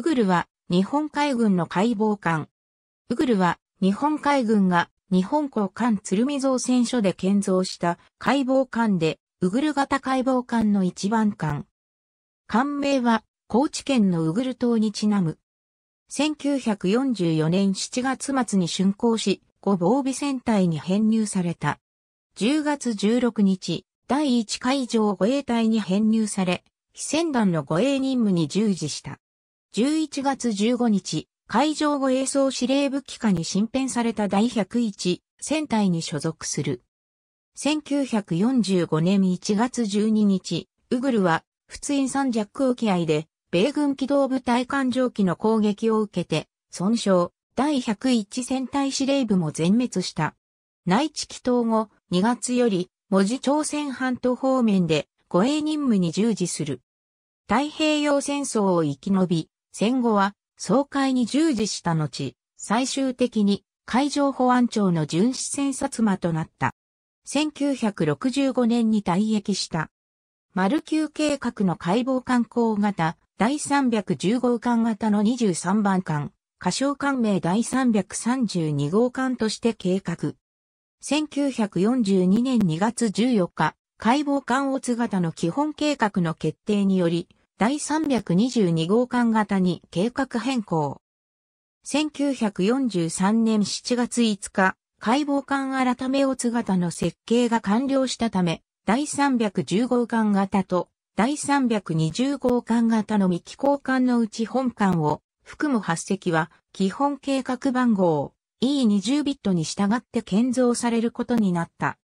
ウグルは日本海軍の解剖艦。ウグルは日本海軍が日本港艦鶴見造船所で建造した解剖艦で、ウグル型解剖艦の一番艦。艦名は高知県のウグル島にちなむ。1944年7月末に竣工し、ご防備戦隊に編入された。10月16日、第1海上護衛隊に編入され、非戦団の護衛任務に従事した。11月15日、海上護衛総司令部機関に新編された第101戦隊に所属する。1945年1月12日、ウグルは、仏印三弱沖合で、米軍機動部隊艦上機の攻撃を受けて、損傷、第101戦隊司令部も全滅した。内地機動後、2月より、文字朝鮮半島方面で、護衛任務に従事する。太平洋戦争を生き延び、戦後は総会に従事した後、最終的に海上保安庁の巡視船薩摩となった。1965年に退役した。マルキ計画の解剖観光型第310号艦型の23番艦、仮称艦名第332号艦として計画。1942年2月14日、解剖艦乙型の基本計画の決定により、第322号館型に計画変更。1943年7月5日、解剖艦改め大津型の設計が完了したため、第310号館型と第320号館型の未交換艦のうち本館を含む8隻は基本計画番号 E20 ビットに従って建造されることになった。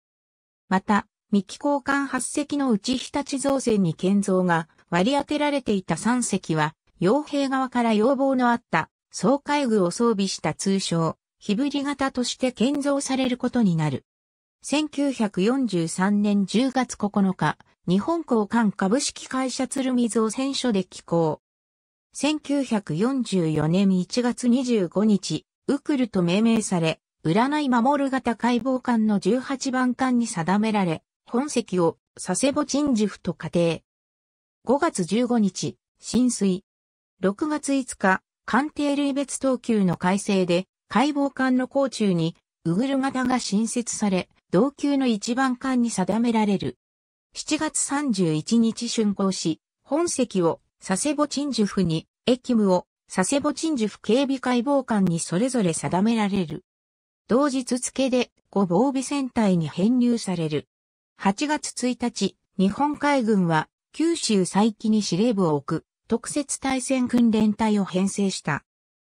また、未交換艦8隻のうち日立造船に建造が割り当てられていた3隻は、傭兵側から要望のあった総海具を装備した通称、日ぶり型として建造されることになる。1943年10月9日、日本港艦株式会社鶴水を船所で寄港。1944年1月25日、ウクルと命名され、占い守る型解剖艦の18番艦に定められ、本籍を佐世保鎮守府と仮定。5月15日、浸水。6月5日、官邸類別等級の改正で、解剖艦の甲中に、ウグル型が新設され、同級の一番艦に定められる。7月31日竣工し、本席を佐世保鎮守府に、駅務を佐世保鎮守府警備解剖艦にそれぞれ定められる。同日付で五防備船隊に編入される。8月1日、日本海軍は九州再起に司令部を置く特設対戦訓練隊を編成した。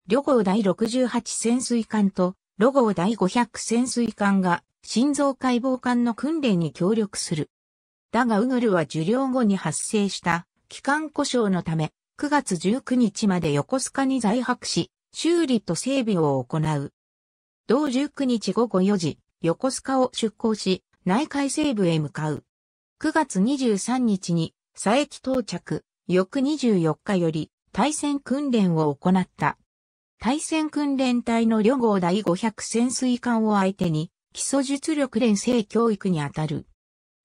旅行第68潜水艦と、ロ号第500潜水艦が心臓解剖艦の訓練に協力する。だがウグルは受領後に発生した機関故障のため、9月19日まで横須賀に在泊し、修理と整備を行う。同19日午後4時、横須賀を出港し、内海西部へ向かう。9月23日に佐伯到着、翌24日より、対戦訓練を行った。対戦訓練隊の旅号第500潜水艦を相手に、基礎術力連成教育にあたる。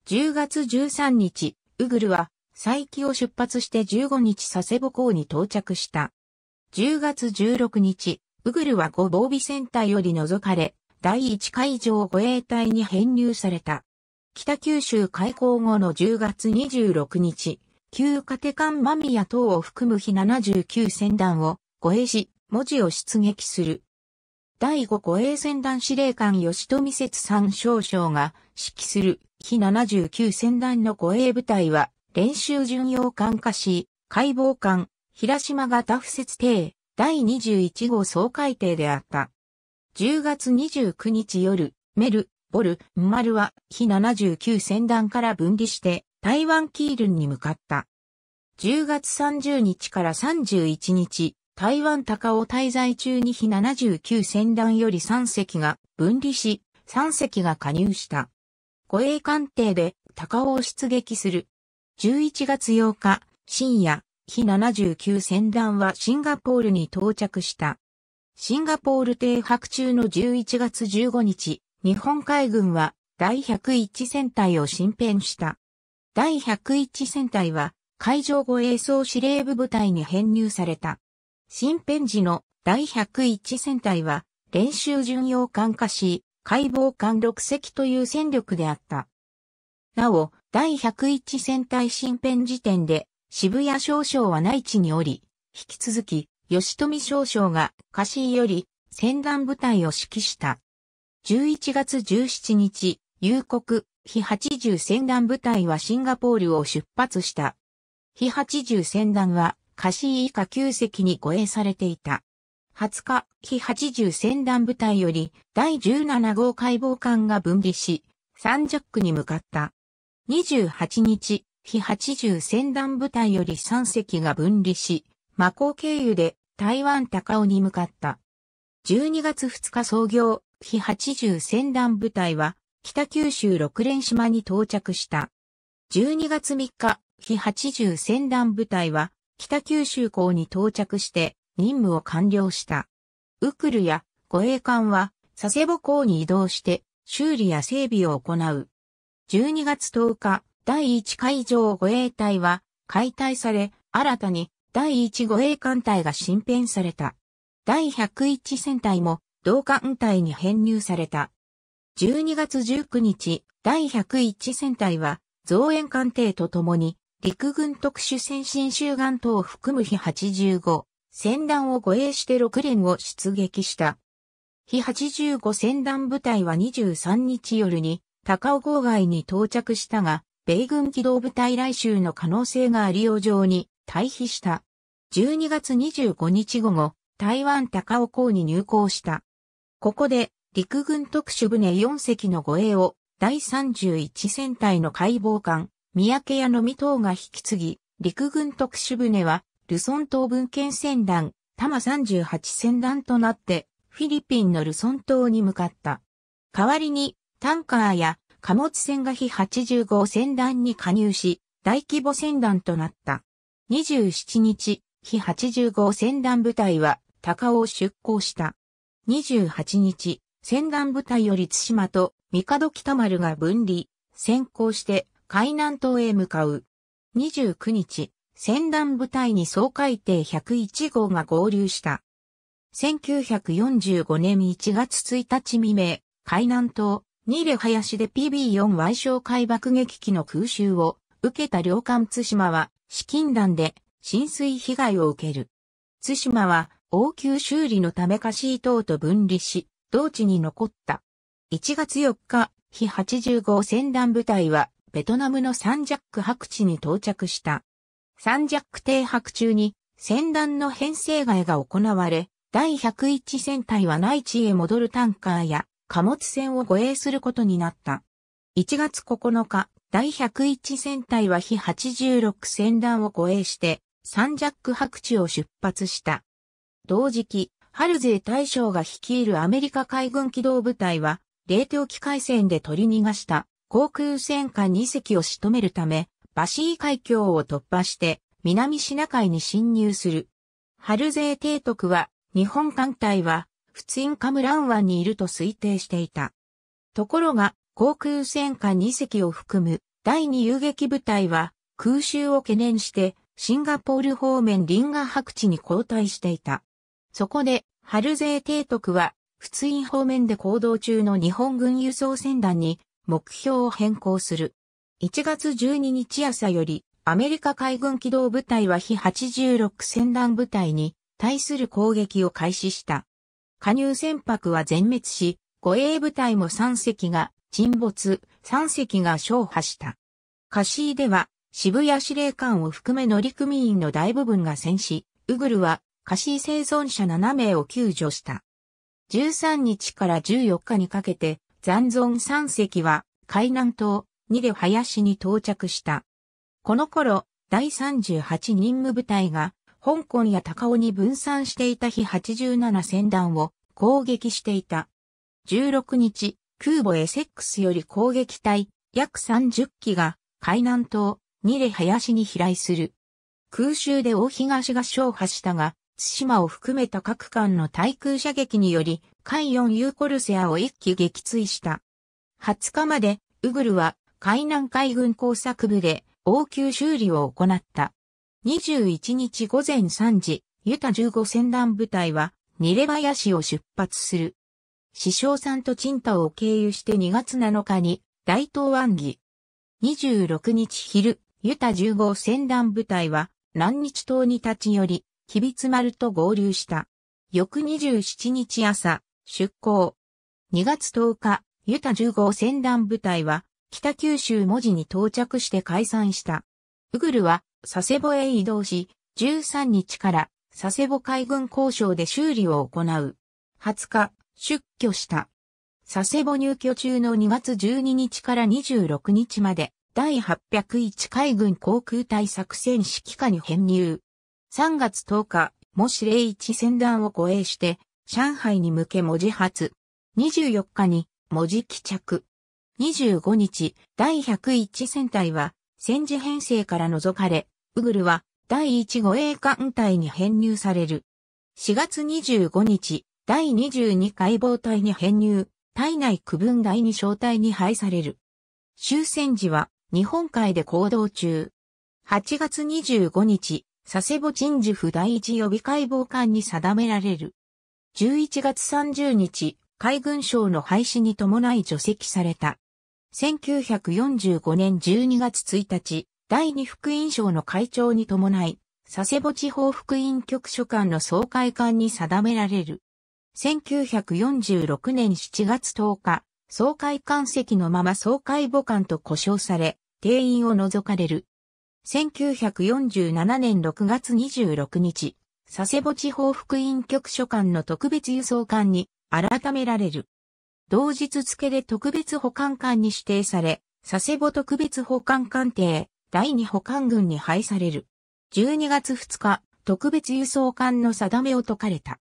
10月13日、ウグルは、佐伯を出発して15日佐世保港に到着した。10月16日、ウグルは5防備戦隊より除かれ、第1海上護衛隊に編入された。北九州開港後の10月26日、旧カテカンマミヤ等を含む日79戦団を護衛し、文字を出撃する。第5護衛戦団司令官吉富節三少将が指揮する日79戦団の護衛部隊は練習巡洋艦化し、解剖艦、平島型不設艇、第21号総海艇であった。10月29日夜、メル、ボル、ンマルは、非79船団から分離して、台湾キールンに向かった。10月30日から31日、台湾高尾滞在中に非79船団より3隻が分離し、3隻が加入した。護衛艦艇で高尾を出撃する。11月8日、深夜、非79船団はシンガポールに到着した。シンガポール停泊中の11月15日、日本海軍は第101戦隊を新編した。第101戦隊は海上護衛総司令部部隊に編入された。新編時の第101戦隊は練習巡洋艦化し、海防艦6隻という戦力であった。なお、第101戦隊新編時点で渋谷少将は内地におり、引き続き吉富少将が貸しより戦団部隊を指揮した。11月17日、夕刻、非80船団部隊はシンガポールを出発した。非80船団は、貸し以下9隻に護衛されていた。20日、非80船団部隊より、第17号解剖艦が分離し、サンジャックに向かった。28日、非80船団部隊より3隻が分離し、マコ経由で台湾高尾に向かった。12月2日創業、飛80船団部隊は、北九州六連島に到着した。12月3日、飛80船団部隊は、北九州港に到着して、任務を完了した。ウクルや護衛艦は、佐世保港に移動して、修理や整備を行う。12月10日、第1海上護衛隊は解体され、新たに第1護衛艦隊が新編された。第101戦隊も同艦隊に編入された。12月19日、第101戦隊は、増援艦艇と共に、陸軍特殊先進集団等を含む日85、戦団を護衛して6連を出撃した。日85戦団部隊は23日夜に、高尾郊外に到着したが、米軍機動部隊来襲の可能性がありよ上に退避した。12月25日午後、台湾高尾港に入港した。ここで、陸軍特殊船4隻の護衛を、第31戦隊の解剖艦、三宅屋のみ等が引き継ぎ、陸軍特殊船は、ルソン島文献船団、多摩38船団となって、フィリピンのルソン島に向かった。代わりに、タンカーや貨物船が非85船団に加入し、大規模船団となった。27日、非85船団部隊は、高尾を出港した。28日、戦団部隊より津島と帝北丸が分離、先行して海南島へ向かう。29日、戦団部隊に総海艇101号が合流した。1945年1月1日未明、海南島、ニレ林で PB4 矮小海爆撃機の空襲を受けた領艦津島は資金団で浸水被害を受ける。津島は応急修理のためシー等と分離し、同地に残った。1月4日、日85戦団部隊は、ベトナムのサンジャック白地に到着した。サンジャック停泊中に、戦団の編成外が行われ、第101戦隊は内地へ戻るタンカーや貨物船を護衛することになった。1月9日、第101戦隊は日86戦団を護衛して、サンジャック白地を出発した。同時期、ハルゼー大将が率いるアメリカ海軍機動部隊は、冷凍機海戦で取り逃がした航空戦艦2隻を仕留めるため、バシー海峡を突破して南シナ海に侵入する。ハルゼー提督は、日本艦隊は、仏印カムラン湾にいると推定していた。ところが、航空戦艦2隻を含む第二遊撃部隊は、空襲を懸念して、シンガポール方面リンガ白地に後退していた。そこで、春税提督は、仏印方面で行動中の日本軍輸送船団に目標を変更する。1月12日朝より、アメリカ海軍機動部隊は非86船団部隊に対する攻撃を開始した。加入船舶は全滅し、護衛部隊も3隻が沈没、3隻が勝破した。カシーでは渋谷司令官を含め乗組員の大部分が戦死、ウグルはシー生存者7名を救助した。13日から14日にかけて残存3隻は海南島ニレ林に到着した。この頃、第38任務部隊が香港や高尾に分散していた日87船団を攻撃していた。16日、空母エセックスより攻撃隊約30機が海南島、ニレ林に飛来する。空襲で大東が勝破したが、津島を含めた各艦の対空射撃により、海4ーコルセアを一機撃墜した。20日まで、ウグルは海南海軍工作部で応急修理を行った。21日午前3時、ユタ15戦団部隊は、ニレバヤ市を出発する。師匠さんとチンタを経由して2月7日に、大東湾儀。26日昼、ユタ15戦団部隊は、南日島に立ち寄り、吉備丸と合流した。翌27日朝、出港。2月10日、ユタ10号船団部隊は、北九州文字に到着して解散した。ウグルは、佐世保へ移動し、13日から佐世保海軍交渉で修理を行う。20日、出居した。佐世保入居中の2月12日から26日まで、第801海軍航空隊作戦指揮下に編入。3月10日、もし0 1船団を護衛して、上海に向け文字発。24日に、文字帰着。25日、第101戦隊は、戦時編成から除かれ、ウグルは、第1護衛艦隊に編入される。4月25日、第22解剖隊に編入、体内区分第2小隊に配される。終戦時は、日本海で行動中。8月25日、佐世保鎮守府第一予備解剖官に定められる。11月30日、海軍省の廃止に伴い除籍された。1945年12月1日、第二福音省の会長に伴い、佐世保地方福音局所管の総会館に定められる。1946年7月10日、総会館席のまま総会母官と呼称され、定員を除かれる。1947年6月26日、佐世保地方福音局所管の特別輸送艦に改められる。同日付で特別保管艦に指定され、佐世保特別保管艦艇第2保管軍に配される。12月2日、特別輸送艦の定めを解かれた。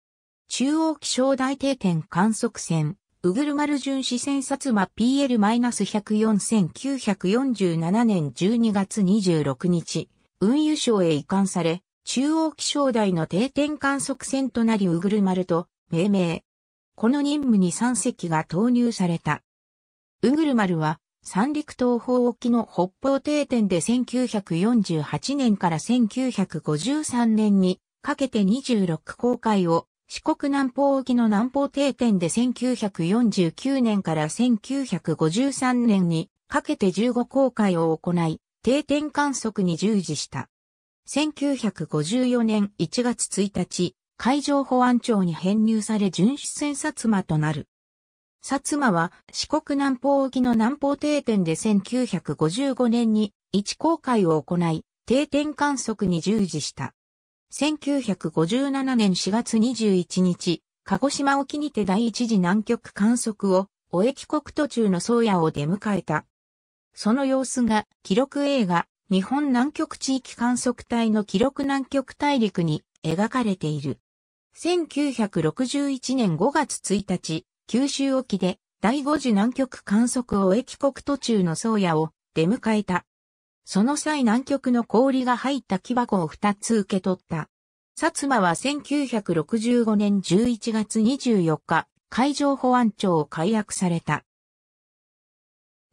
中央気象大定点観測船、ウグルマル巡視船薩摩 PL-104-947 年12月26日、運輸省へ移管され、中央気象台の定点観測船となりウグルマルと命名。この任務に3隻が投入された。ウグルマルは三陸東方沖の北方定点で1948年から1953年にかけて26航海を四国南方沖の南方定点で1949年から1953年にかけて15航海を行い、定点観測に従事した。1954年1月1日、海上保安庁に編入され巡視船薩摩となる。薩摩は四国南方沖の南方定点で1955年に一航海を行い、定点観測に従事した。1957年4月21日、鹿児島沖にて第一次南極観測を、お駅国途中の宗谷を出迎えた。その様子が、記録映画、日本南極地域観測隊の記録南極大陸に描かれている。1961年5月1日、九州沖で第5次南極観測をえ駅国途中の宗谷を出迎えた。その際南極の氷が入った木箱を2つ受け取った。薩摩は1965年11月24日、海上保安庁を解約された。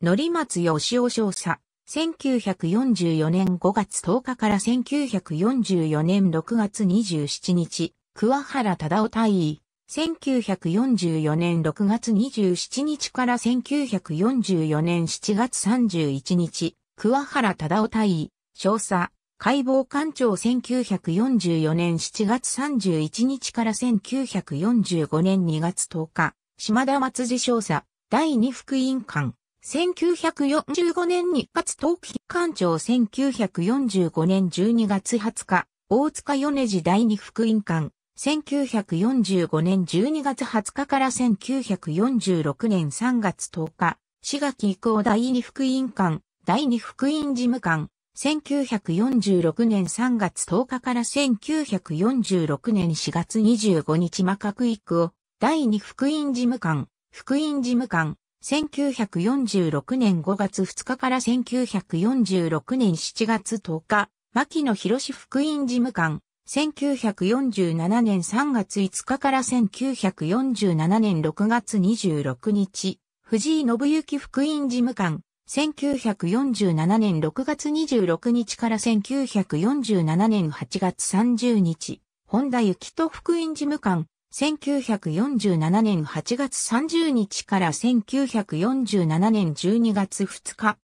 乗松義雄少佐、1944年5月10日から1944年6月27日、桑原忠夫大尉、1944年6月27日から1944年7月31日、桑原忠夫大尉、少佐、解剖官庁1944年7月31日から1945年2月10日、島田松次少佐、第二副委員官、1945年2月冬季官庁1945年12月20日、大塚米次第二副委員官、1945年12月20日から1946年3月10日、志垣育夫第二副委員官、第二福音事務官、1946年3月10日から1946年4月25日マカクイクを、第二福音事務官、福音事務官、1946年5月2日から1946年7月10日、牧野博士福音事務官、1947年3月5日から1947年6月26日、藤井信之福音事務官、1947年6月26日から1947年8月30日、本田幸人福音事務官、1947年8月30日から1947年12月2日。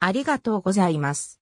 ありがとうございます。